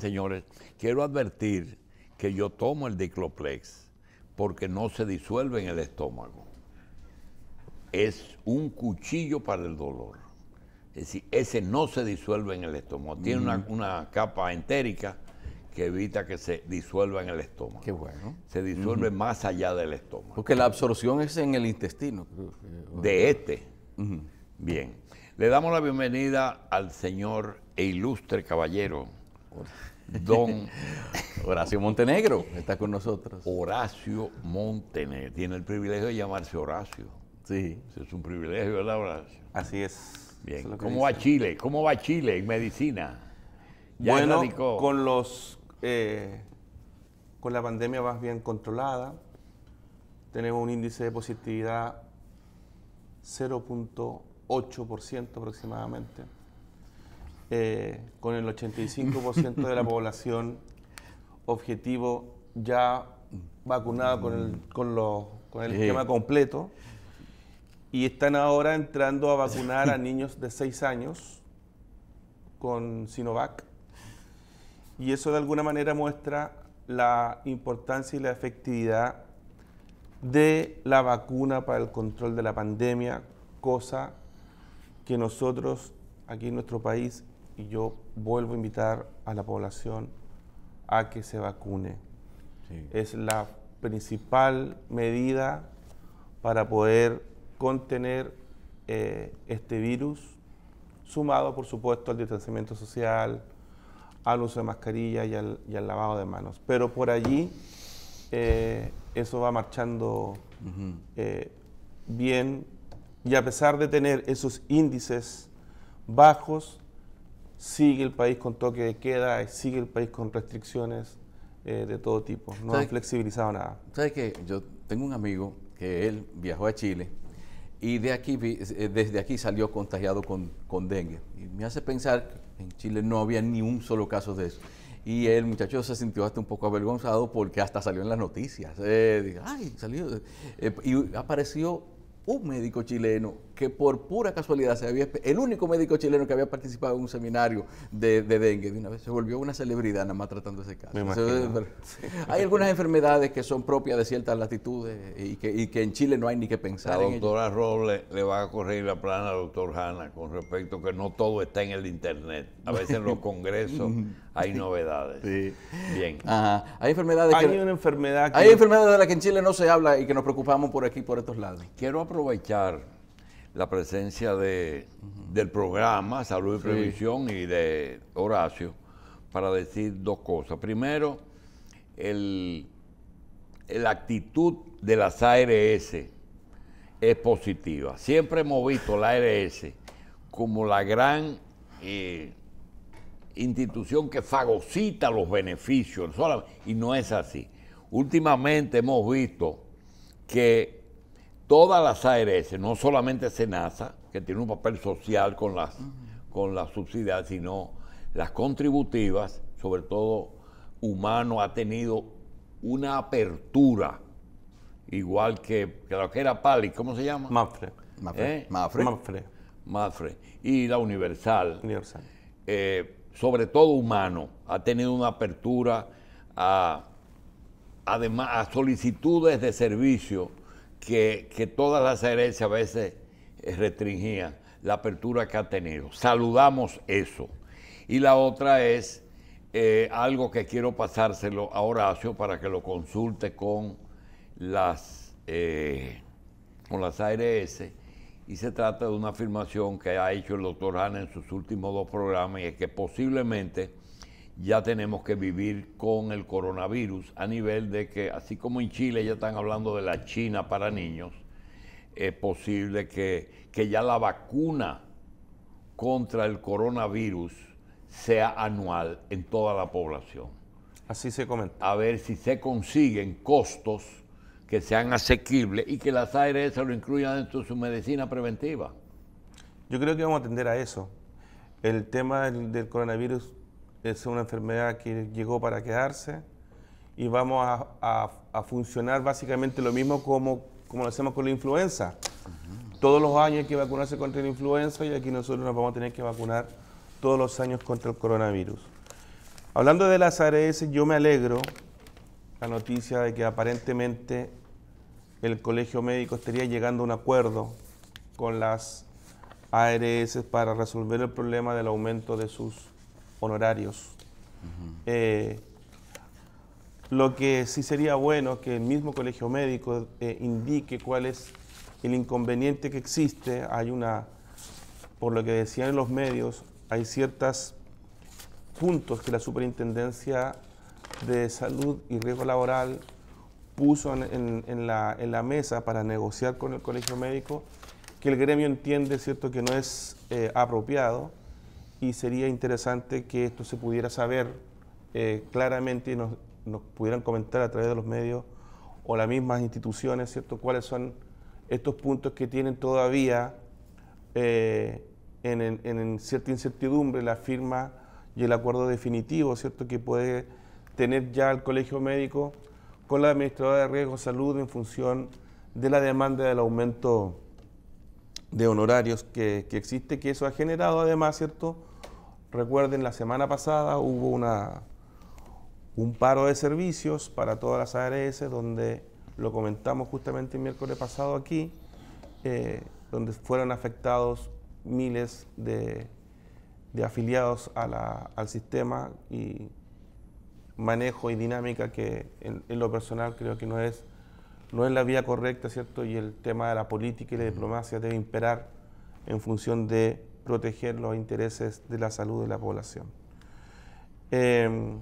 señores, quiero advertir que yo tomo el dicloplex porque no se disuelve en el estómago. Es un cuchillo para el dolor. Es decir, ese no se disuelve en el estómago. Tiene una, capa entérica que evita que se disuelva en el estómago. Qué bueno. Se disuelve más allá del estómago. Porque la absorción es en el intestino. De este. Bien. Le damos la bienvenida al señor e ilustre caballero. Don Horacio Montenegro está con nosotros. Horacio Montenegro. Tiene el privilegio de llamarse Horacio. Sí. es un privilegio, ¿verdad, Horacio? Así es. Bien. ¿Cómo va Chile? ¿Cómo va Chile en medicina? bueno, con los eh, con la pandemia más bien controlada, tenemos un índice de positividad 0.8% aproximadamente eh, con el 85% de la población objetivo ya vacunado con el, con los, con el esquema completo y están ahora entrando a vacunar a niños de 6 años con Sinovac. Y eso de alguna manera muestra la importancia y la efectividad de la vacuna para el control de la pandemia, cosa que nosotros aquí en nuestro país y yo vuelvo a invitar a la población a que se vacune. Es la principal medida para poder contener eh, este virus, sumado por supuesto al distanciamiento social, al uso de mascarilla y al, lavado de manos. Pero por allí eh, eso va marchando eh, bien y a pesar de tener esos índices bajos, sigue el país con toque de queda, sigue el país con restricciones eh, de todo tipo. No han flexibilizado nada. ¿Sabes qué? Yo tengo un amigo que él viajó a Chile y de aquí, eh, desde aquí salió contagiado con, con dengue. Y me hace pensar que en Chile no había ni un solo caso de eso. Y el muchacho se sintió hasta un poco avergonzado porque hasta salió en las noticias. Eh, y apareció un médico chileno que por pura casualidad se había, el único médico chileno que había participado en un seminario de, dengue, de una vez se volvió una celebridad nada más tratando ese caso. hay algunas enfermedades que son propias de ciertas latitudes y que, en Chile no hay ni que pensar. La doctora roble le va a correr la plana al doctor Hanna con respecto a que no todo está en el Internet. A veces en los congresos hay novedades. Sí. Bien. Hay enfermedades hay una enfermedad Hay enfermedades de las que en Chile no se habla y que nos preocupamos por aquí, por estos lados. Quiero aprovechar la presencia de, del programa Salud y Previsión y de Horacio para decir dos cosas. Primero, la actitud de las ARS es positiva. Siempre hemos visto la ARS como la gran eh, institución que fagocita los beneficios y no es así. Últimamente hemos visto que todas las ARS, no solamente SENASA, que tiene un papel social con las, con las sino las contributivas, sobre todo humano, ha tenido una apertura, igual que, que lo que era Pali, ¿cómo se llama? Mafre. Mafre. ¿Eh? Mafre. Mafre. Y la Universal. Eh, sobre todo humano, ha tenido una apertura a, a solicitudes de servicio que, todas las ARS a veces eh, restringían la apertura que ha tenido. Saludamos eso. Y la otra es eh, algo que quiero pasárselo a Horacio para que lo consulte con las, eh, con las ARS. Y se trata de una afirmación que ha hecho el doctor Hanna en sus últimos dos programas y es que posiblemente ya tenemos que vivir con el coronavirus a nivel de que, así como en Chile ya están hablando de la China para niños, es posible que, ya la vacuna contra el coronavirus sea anual en toda la población. Así se comenta. A ver si se consiguen costos que sean asequibles y que las ARS lo incluyan dentro de su medicina preventiva. Yo creo que vamos a atender a eso. El tema del coronavirus es una enfermedad que llegó para quedarse y vamos a, funcionar básicamente lo mismo como, como lo hacemos con la influenza. Todos los años hay que vacunarse contra la influenza y aquí nosotros nos vamos a tener que vacunar todos los años contra el coronavirus. Hablando de las ARS, yo me alegro la noticia de que aparentemente el Colegio Médico estaría llegando a un acuerdo con las ARS para resolver el problema del aumento de sus honorarios. Eh, lo que sí sería bueno que el mismo colegio médico eh, indique cuál es el inconveniente que existe. Hay una, por lo que decían en los medios, hay ciertos puntos que la superintendencia de salud y riesgo laboral puso en, la, mesa para negociar con el colegio médico que el gremio entiende, ¿cierto?, que no es eh, apropiado y sería interesante que esto se pudiera saber eh, claramente y nos, pudieran comentar a través de los medios o las mismas instituciones, ¿cierto?, cuáles son estos puntos que tienen todavía eh, en, cierta incertidumbre la firma y el acuerdo definitivo, ¿cierto?, que puede tener ya el colegio médico con la administradora de riesgo salud en función de la demanda del aumento de honorarios que, existe, que eso ha generado además, ¿cierto?, Recuerden, la semana pasada hubo una, un paro de servicios para todas las ARS, donde lo comentamos justamente el miércoles pasado aquí, eh, donde fueron afectados miles de, afiliados al sistema y manejo y dinámica que en, en, lo personal creo que no es, no es la vía correcta, ¿cierto? Y el tema de la política y la diplomacia debe imperar en función de proteger los intereses de la salud de la población. Em,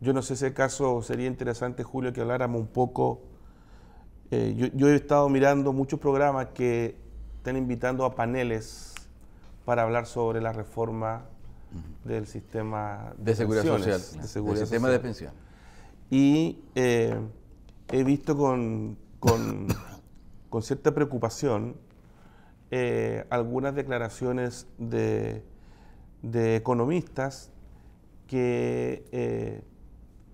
yo no sé si caso sería interesante, Julio, que habláramos un poco. Eh, yo, he estado mirando muchos programas que están invitando a paneles para hablar sobre la reforma del sistema de, seguridad social. sistema de pensión. Y eh, he visto con, con cierta preocupación eh, algunas declaraciones de, economistas que eh,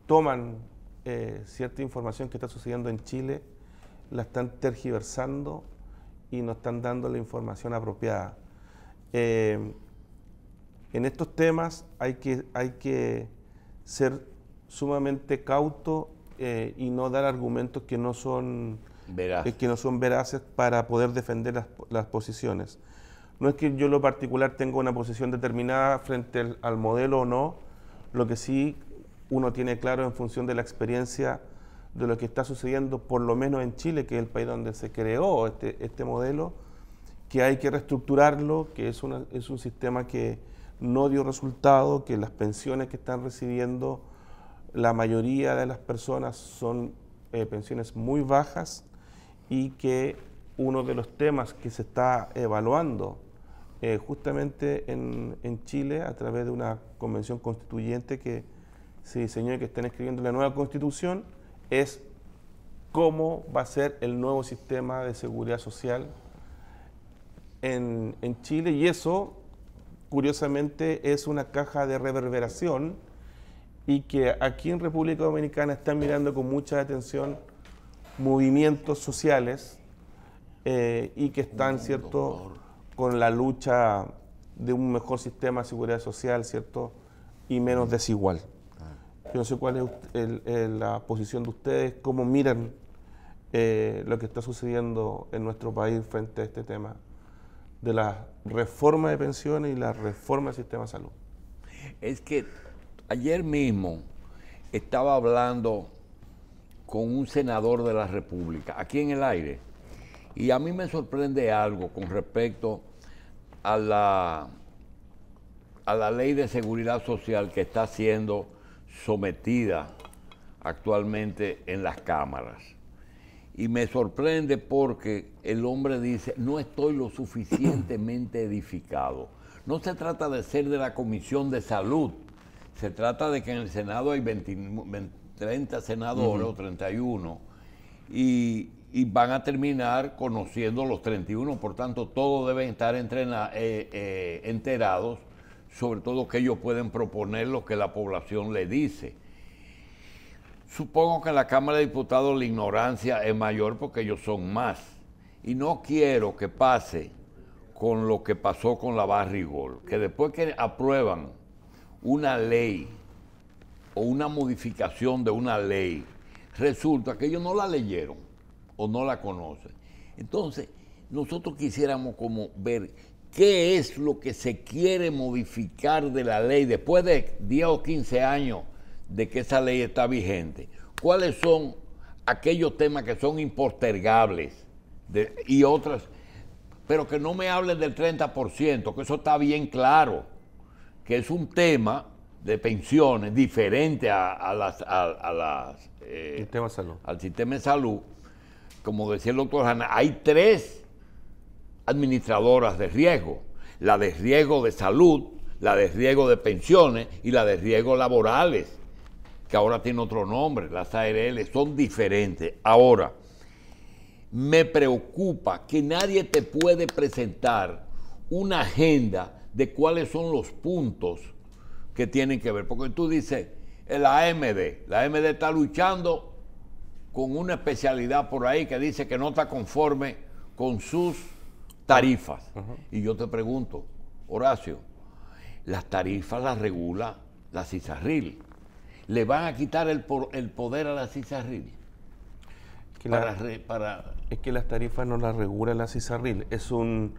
toman eh, cierta información que está sucediendo en Chile, la están tergiversando y no están dando la información apropiada. en estos temas hay que, hay que ser sumamente cauto y no dar argumentos que no son es que no son veraces para poder defender las, posiciones. No es que yo lo particular tenga una posición determinada frente al, modelo o no, lo que sí uno tiene claro en función de la experiencia de lo que está sucediendo, por lo menos en Chile, que es el país donde se creó este, este modelo, que hay que reestructurarlo, que es, es un sistema que no dio resultado, que las pensiones que están recibiendo la mayoría de las personas son eh, pensiones muy bajas, y que uno de los temas que se está evaluando eh, justamente en, Chile a través de una convención constituyente que se diseñó y que están escribiendo la nueva constitución es cómo va a ser el nuevo sistema de seguridad social en, en Chile y eso curiosamente es una caja de reverberación y que aquí en República Dominicana están mirando con mucha atención movimientos sociales eh, y que están, ¿cierto?, con la lucha de un mejor sistema de seguridad social, ¿cierto?, y menos mm. desigual. Ah. Yo no sé cuál es la posición de ustedes, cómo miran eh, lo que está sucediendo en nuestro país frente a este tema de la reforma de pensiones y la reforma del sistema de salud. Es que ayer mismo estaba hablando con un senador de la República, aquí en el aire. Y a mí me sorprende algo con respecto a la, a la ley de seguridad social que está siendo sometida actualmente en las cámaras. Y me sorprende porque el hombre dice, no estoy lo suficientemente edificado. No se trata de ser de la Comisión de Salud, se trata de que en el Senado hay 20, 30 senadores o 31 y, van a terminar conociendo los 31, por tanto todos deben estar eh, eh, enterados, sobre todo que ellos pueden proponer lo que la población le dice. Supongo que en la Cámara de Diputados la ignorancia es mayor porque ellos son más. Y no quiero que pase con lo que pasó con la Barrigol, que después que aprueban una ley o una modificación de una ley, resulta que ellos no la leyeron o no la conocen. Entonces, nosotros quisiéramos como ver qué es lo que se quiere modificar de la ley después de 10 o 15 años de que esa ley está vigente. ¿Cuáles son aquellos temas que son impostergables y otras? Pero que no me hablen del 30%, que eso está bien claro, que es un tema de pensiones diferente a, las, a, eh, al sistema de salud, como decía el doctor Hanna, hay tres administradoras de riesgo. La de riesgo de salud, la de riesgo de pensiones y la de riesgo laborales, que ahora tiene otro nombre, las ARL, son diferentes. Ahora, me preocupa que nadie te puede presentar una agenda de cuáles son los puntos que tienen que ver. Porque tú dices, la AMD, la AMD está luchando con una especialidad por ahí que dice que no está conforme con sus tarifas. Y yo te pregunto, Horacio, las tarifas las regula la CISARRIL. ¿Le van a quitar el, por, el poder a la CISARRIL? Es que, es que las tarifas no las regula la CISARRIL. Es un,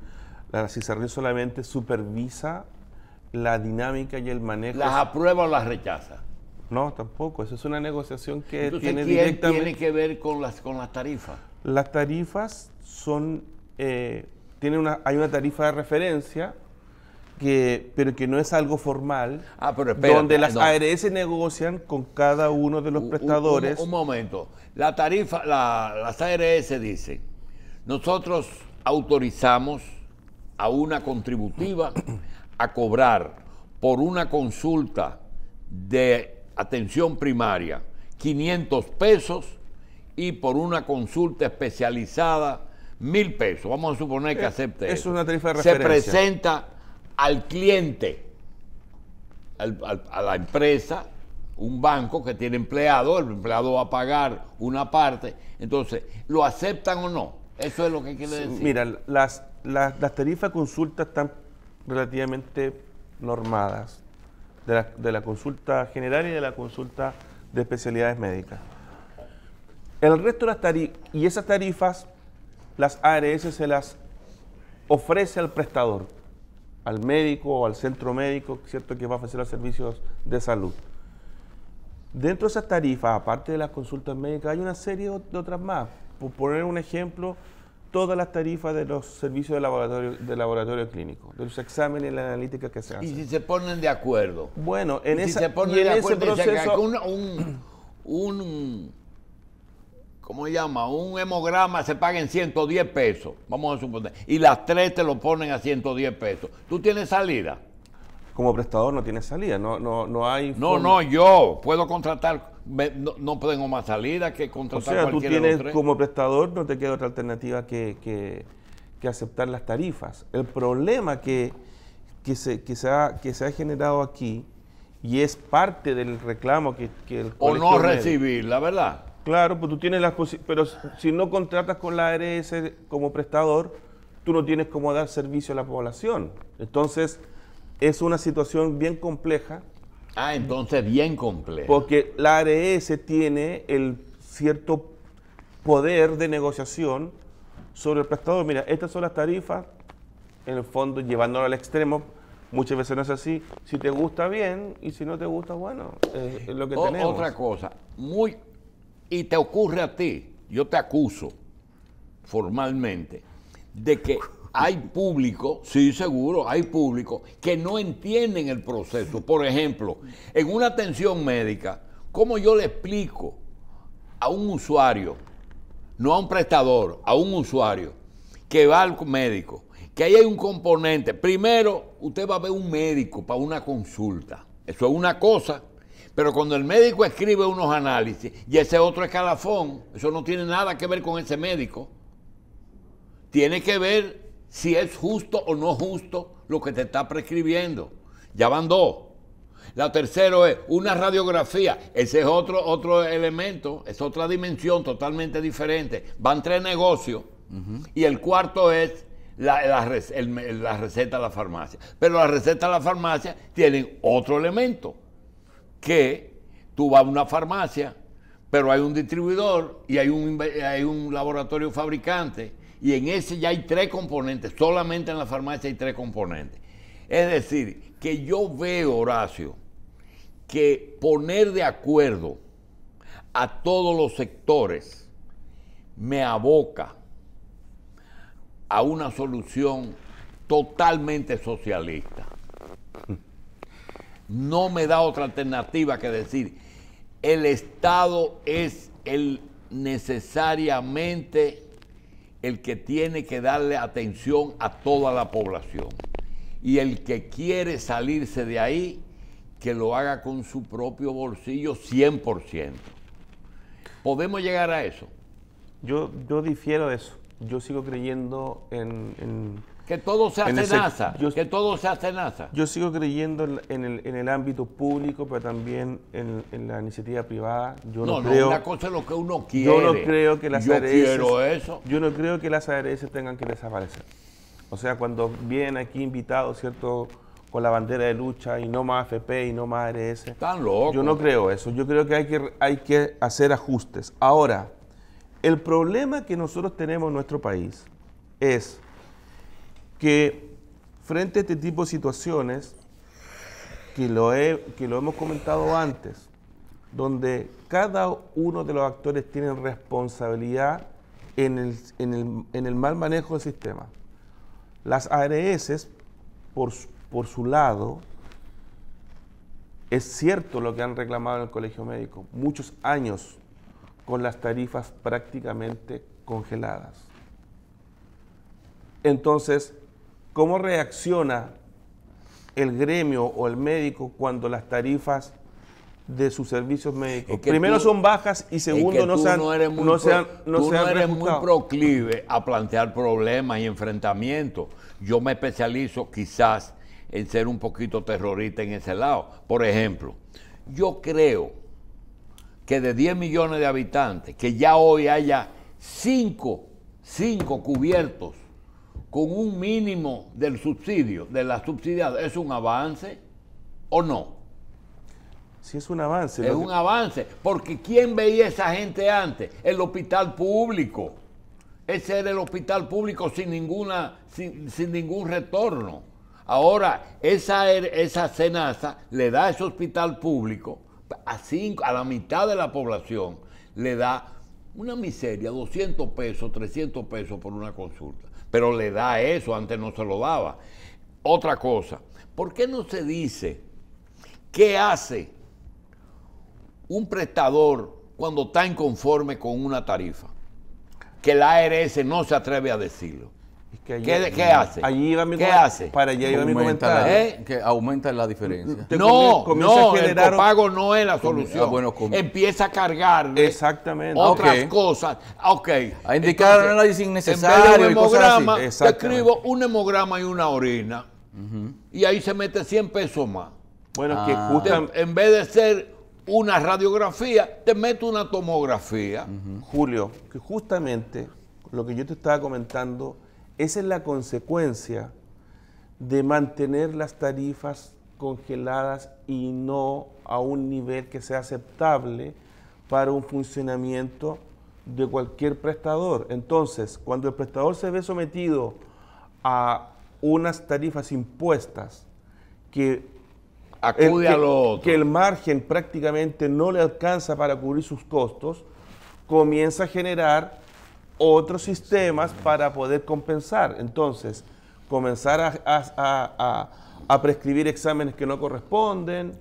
la CISARRIL solamente supervisa la dinámica y el manejo. ¿Las aprueba o las rechaza? No, tampoco. Eso es una negociación que tiene directamente. tiene que ver con las, con las tarifas? Las tarifas son. Eh, una, hay una tarifa de referencia, que, pero que no es algo formal. Ah, pero donde las ARS negocian con cada uno de los prestadores. Un, momento. La tarifa, las ARS dicen: nosotros autorizamos a una contributiva a cobrar por una consulta de atención primaria 500 pesos y por una consulta especializada 1000 pesos. Vamos a suponer que acepte. Es una tarifa de referencia. Se presenta al cliente, a la empresa, un banco que tiene empleado, el empleado va a pagar una parte. Entonces, ¿lo aceptan o no? Eso es lo que quiere decir. Mira, las, las, las tarifas de consulta están relativamente normadas de la, consulta general y de la consulta de especialidades médicas. El resto de las tarifas, y esas tarifas, las ARS se las ofrece al prestador, al médico o al centro médico, ¿cierto? Que va a ofrecer los servicios de salud. Dentro de esas tarifas, aparte de las consultas médicas, hay una serie de otras más. Por poner un ejemplo, todas las tarifas de los servicios de laboratorio, laboratorio clínico, de los exámenes y la analítica que se hacen. ¿Y si se ponen de acuerdo? Bueno, en, ese se ponen ese proceso... Un, ¿cómo se llama? Un hemograma se paga en 110 pesos, vamos a suponer, y las tres te lo ponen a 110 pesos. ¿Tú tienes salida? Como prestador no tienes salida, no, no, no hay... No, no, yo puedo contratar no, no, tengo más salida que contratar o sea, tú tienes como prestador, no te queda otra alternativa que, que, aceptar las tarifas. El problema que, que, se, que, se ha, que se ha generado aquí, y es parte del reclamo que, el O no recibir, la verdad. Claro, pues tú tienes las pero si no contratas con la ARS como prestador, tú no tienes cómo dar servicio a la población. Entonces, es una situación bien compleja Ah, entonces bien complejo. Porque la ARS tiene el cierto poder de negociación sobre el prestador. Mira, estas son las tarifas, en el fondo llevándolo al extremo, muchas veces no es así. Si te gusta bien y si no te gusta, bueno, es, lo que tenemos. Otra cosa, muy y te ocurre a ti, yo te acuso formalmente de que hay público, sí seguro, hay público que no entienden el proceso. Por ejemplo, en una atención médica, ¿cómo yo le explico a un usuario, no a un prestador, a un usuario que va al médico, que ahí hay un componente? Primero, usted va a ver un médico para una consulta. Eso es una cosa. Pero cuando el médico escribe unos análisis y ese otro escalafón, eso no tiene nada que ver con ese médico. Tiene que ver si es justo o no justo lo que te está prescribiendo. Ya van dos. La tercera es una radiografía. Ese es otro, otro elemento, es otra dimensión totalmente diferente. Van tres negocios. Y el cuarto es la, receta de la farmacia. Pero la receta de la farmacia tiene otro elemento, que tú vas a una farmacia, pero hay un distribuidor y hay un laboratorio fabricante y en ese ya hay tres componentes, solamente en la farmacia hay tres componentes. Es decir, que yo veo, Horacio, que poner de acuerdo a todos los sectores me aboca a una solución totalmente socialista. No me da otra alternativa que decir, el Estado es el necesariamente el que tiene que darle atención a toda la población. Y el que quiere salirse de ahí, que lo haga con su propio bolsillo 100%. ¿Podemos llegar a eso? Yo, yo difiero de eso. Yo sigo creyendo en que todo se hace NASA, que todo se hace NASA. Yo sigo creyendo en el, ámbito público, pero también en, la iniciativa privada. Yo no, no, creo, una cosa es lo que uno quiere. Yo no creo que las ARS, eso. Yo no creo que las ARS tengan que desaparecer. O sea, cuando vienen aquí invitados, ¿cierto?, con la bandera de lucha y no más AFP y no más ARS. Están locos. Yo no creo eso. Yo creo que hay que, hay que hacer ajustes. Ahora, el problema que nosotros tenemos en nuestro país es que frente a este tipo de situaciones, que lo, que lo hemos comentado antes, donde cada uno de los actores tiene responsabilidad en el, mal manejo del sistema. Las ARS, por, por su lado, es cierto lo que han reclamado en el Colegio Médico, muchos años con las tarifas prácticamente congeladas. Entonces, ¿Cómo reacciona el gremio o el médico cuando las tarifas de sus servicios médicos. Primero son bajas y segundo no sean no eres sean, tú no eres muy proclive a plantear problemas y enfrentamientos. Yo me especializo quizás en ser un poquito terrorista en ese lado. Por ejemplo, yo creo que de 10 millones de habitantes, que ya hoy haya 5, 5 cubiertos con un mínimo del subsidio, de la subsidiada, ¿es un avance o no? Sí, es un avance. Es un avance, porque ¿quién veía esa gente antes? El hospital público. Ese era el hospital público sin, ninguna, sin, ningún retorno. Ahora, esa, er, esa cenaza le da a ese hospital público a, a la mitad de la población, le da una miseria, 200 pesos, 300 pesos por una consulta pero le da eso, antes no se lo daba. Otra cosa, ¿por qué no se dice qué hace un prestador cuando está inconforme con una tarifa? Que la ARS no se atreve a decirlo. ¿Qué, hace? Allí mi ¿Qué hace? Para allá iba mi comentario. ¿Eh? Que aumenta la diferencia. no, no, el pago no es la ah, solución. Empieza a cargar eh, Exactamente. otras cosas. Ok. A indicar análisis innecesario y escribo un hemograma y una orina. Y ahí se mete 100 pesos más. Bueno, que ah. justamente En vez de ser una radiografía, te meto una tomografía. Julio, que justamente lo que yo te estaba comentando esa es la consecuencia de mantener las tarifas congeladas y no a un nivel que sea aceptable para un funcionamiento de cualquier prestador. Entonces, cuando el prestador se ve sometido a unas tarifas impuestas que, que el margen prácticamente no le alcanza para cubrir sus costos, comienza a generar otros sistemas para poder compensar. Entonces, comenzar a, a, a, prescribir exámenes que no corresponden,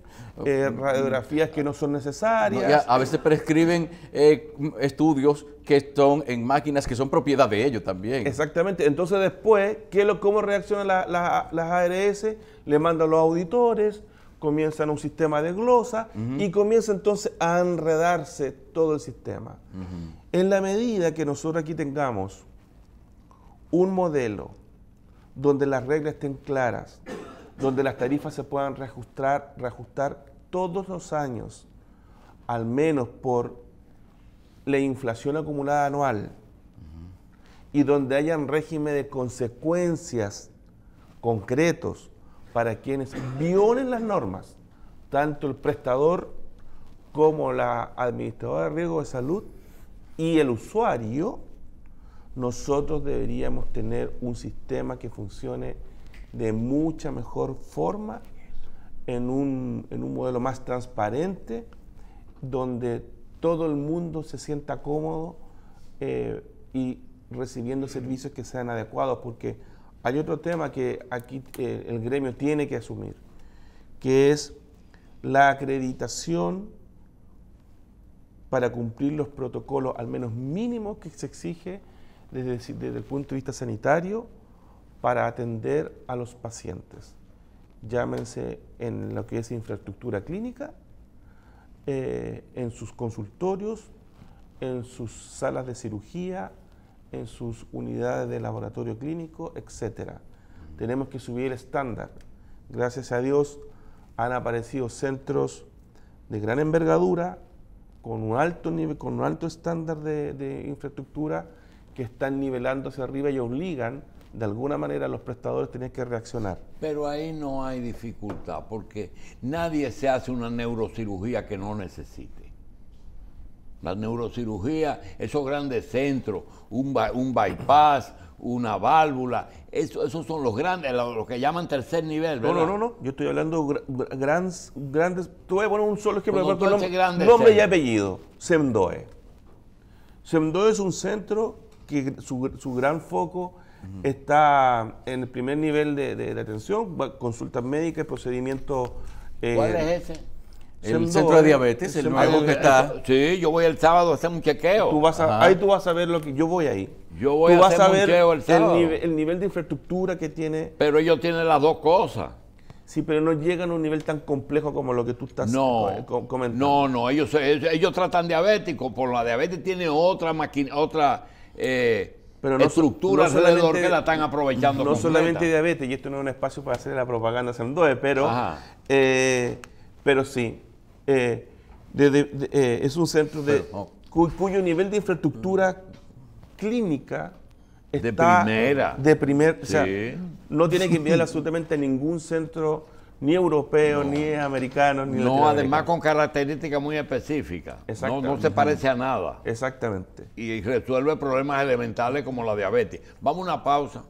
eh, radiografías que no son necesarias. a veces prescriben eh, estudios que están en máquinas que son propiedad de ellos también. Exactamente. Entonces después, ¿qué lo, ¿cómo reaccionan la, las ARS? Le mandan los auditores, comienzan un sistema de glosa y comienza entonces a enredarse todo el sistema. En la medida que nosotros aquí tengamos un modelo donde las reglas estén claras, donde las tarifas se puedan reajustar, todos los años, al menos por la inflación acumulada anual, y donde haya un régimen de consecuencias concretos para quienes violen las normas, tanto el prestador como la administradora de riesgo de salud, y el usuario, nosotros deberíamos tener un sistema que funcione de mucha mejor forma, en un, modelo más transparente, donde todo el mundo se sienta cómodo eh, y recibiendo servicios que sean adecuados, porque hay otro tema que aquí eh, el gremio tiene que asumir, que es la acreditación para cumplir los protocolos, al menos mínimos, que se exige desde, el punto de vista sanitario para atender a los pacientes. Llámense en lo que es infraestructura clínica, eh, en sus consultorios, en sus salas de cirugía, en sus unidades de laboratorio clínico, etc. Tenemos que subir el estándar. Gracias a Dios han aparecido centros de gran envergadura, con un alto, nivel, con un alto estándar de, infraestructura que están nivelando hacia arriba y obligan de alguna manera los prestadores a tener que reaccionar. Pero ahí no hay dificultad, porque nadie se hace una neurocirugía que no necesite. La neurocirugía, esos grandes centros, un, un bypass, una válvula. Eso, esos son los grandes, los que llaman tercer nivel, ¿verdad? No, no, no, no. yo estoy hablando grandes, grandes. Tú voy a poner un solo ejemplo. Nombre, nombre y apellido, SEMDOE. SEMDOE es un centro que su, gran foco está en el primer nivel de, de, atención, consultas médicas, procedimientos... Eh, ¿Cuál es ese? el centro de diabetes, el, nuevo que está. Sí, yo voy el sábado a hacer un chequeo. vas ahí tú vas a ver lo que yo voy ahí. Yo voy tú a el el, nivel de infraestructura que tiene. Pero ellos tienen las dos cosas. Sí, pero no llegan a un nivel tan complejo como lo que tú estás no, comentando. No, no, ellos, ellos tratan diabéticos, por la diabetes tiene otra máquina, otra eh, pero no, estructura que la están aprovechando. No solamente diabetes, y esto no es un espacio para hacer la propaganda pero, eh, pero sí, eh, eh, es un centro de, cuyo nivel de infraestructura clínica está de primera. no tiene que enviar absolutamente ningún centro, ni europeo, ni americano, ni No, además con características muy específicas. No, se parece a nada. Exactamente. Y resuelve problemas elementales como la diabetes. Vamos a una pausa.